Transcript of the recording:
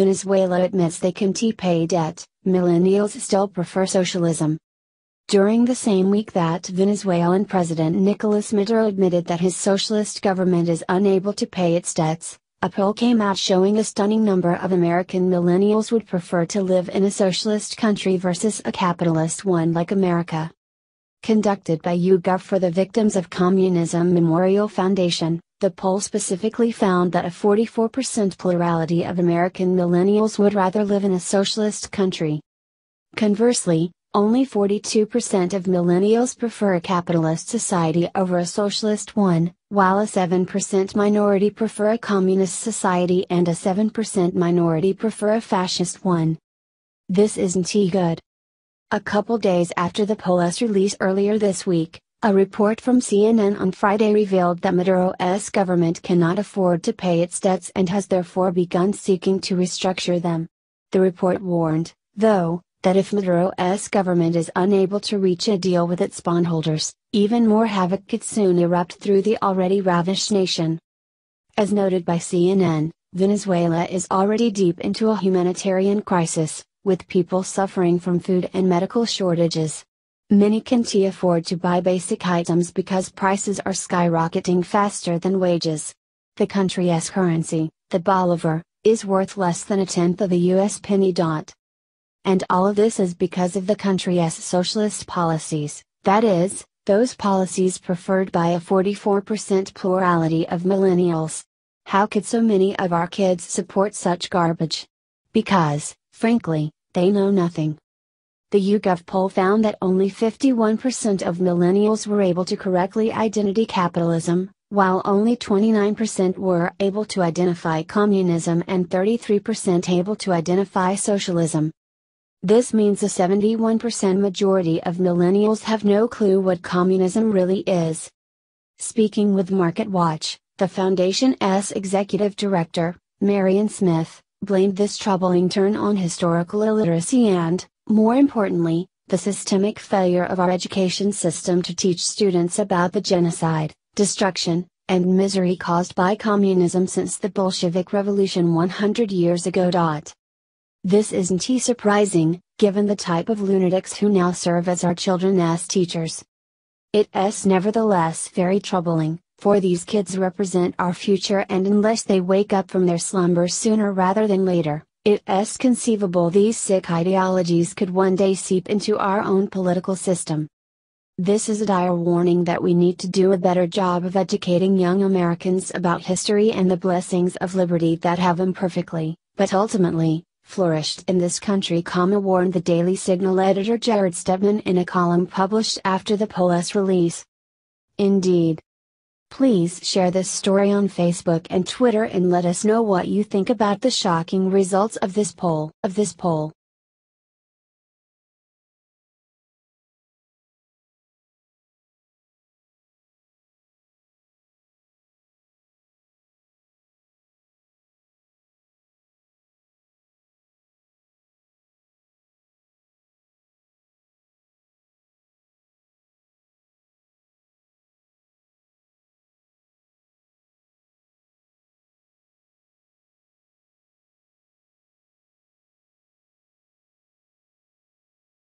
Venezuela admits they can pay debt, millennials still prefer socialism. During the same week that Venezuelan President Nicolas Maduro admitted that his socialist government is unable to pay its debts, a poll came out showing a stunning number of American millennials would prefer to live in a socialist country versus a capitalist one like America. Conducted by YouGov for the Victims of Communism Memorial Foundation, the poll specifically found that a 44% plurality of American millennials would rather live in a socialist country. Conversely, only 42% of millennials prefer a capitalist society over a socialist one, while a 7% minority prefer a communist society and a 7% minority prefer a fascist one. This isn't too good. A couple days after the poll's release earlier this week, a report from CNN on Friday revealed that Maduro's government cannot afford to pay its debts and has therefore begun seeking to restructure them. The report warned, though, that if Maduro's government is unable to reach a deal with its bondholders, even more havoc could soon erupt through the already ravished nation. As noted by CNN, Venezuela is already deep into a humanitarian crisis, with people suffering from food and medical shortages. Many can't afford to buy basic items because prices are skyrocketing faster than wages. The country's currency, the bolivar, is worth less than a tenth of a US penny. Dot. And all of this is because of the country's socialist policies, that is, those policies preferred by a 44% plurality of millennials. How could so many of our kids support such garbage? Because, frankly, they know nothing the YouGov poll found that only 51% of millennials were able to correctly identify capitalism, while only 29% were able to identify communism and 33% able to identify socialism. This means a 71% majority of millennials have no clue what communism really is. Speaking with MarketWatch, the Foundation's executive director, Marion Smith, blamed this troubling turn on historical illiteracy and, more importantly, the systemic failure of our education system to teach students about the genocide, destruction, and misery caused by communism since the Bolshevik Revolution 100 years ago. This isn't surprising, given the type of lunatics who now serve as our children's teachers. It's nevertheless very troubling, for these kids represent our future and unless they wake up from their slumber sooner rather than later, it is conceivable these sick ideologies could one day seep into our own political system. This is a dire warning that we need to do a better job of educating young Americans about history and the blessings of liberty that have imperfectly, but ultimately, flourished in this country, comma warned the Daily Signal editor Jared Stedman in a column published after the Polis release. Indeed, Please share this story on Facebook and Twitter and let us know what you think about the shocking results of this poll. Of this poll.